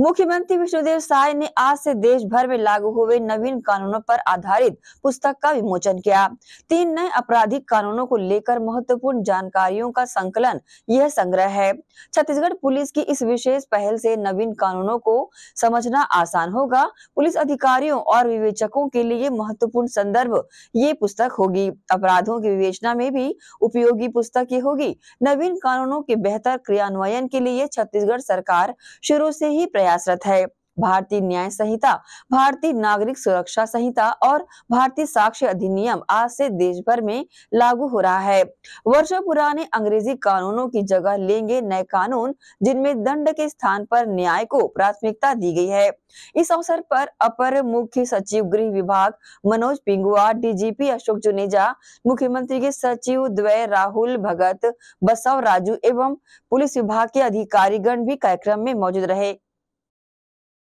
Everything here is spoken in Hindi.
मुख्यमंत्री विष्णुदेव साय ने आज से देश भर में लागू हुए नवीन कानूनों पर आधारित पुस्तक का विमोचन किया तीन नए आपराधिक कानूनों को लेकर महत्वपूर्ण जानकारियों का संकलन यह संग्रह है छत्तीसगढ़ पुलिस की इस विशेष पहल से नवीन कानूनों को समझना आसान होगा पुलिस अधिकारियों और विवेचकों के लिए महत्वपूर्ण संदर्भ ये पुस्तक होगी अपराधों की विवेचना में भी उपयोगी पुस्तक ये होगी नवीन कानूनों के बेहतर क्रियान्वयन के लिए छत्तीसगढ़ सरकार शुरू से ही प्रयासरत है भारतीय न्याय संहिता भारतीय नागरिक सुरक्षा संहिता और भारतीय साक्ष्य अधिनियम आज से देश भर में लागू हो रहा है वर्षों पुराने अंग्रेजी कानूनों की जगह लेंगे नए कानून जिनमें दंड के स्थान पर न्याय को प्राथमिकता दी गई है इस अवसर पर अपर मुख्य सचिव गृह विभाग मनोज पिंगुआ डीजीपी अशोक जुनेजा मुख्यमंत्री के सचिव द्वय राहुल भगत बसव राजू एवं पुलिस विभाग के अधिकारीगण भी कार्यक्रम में मौजूद रहे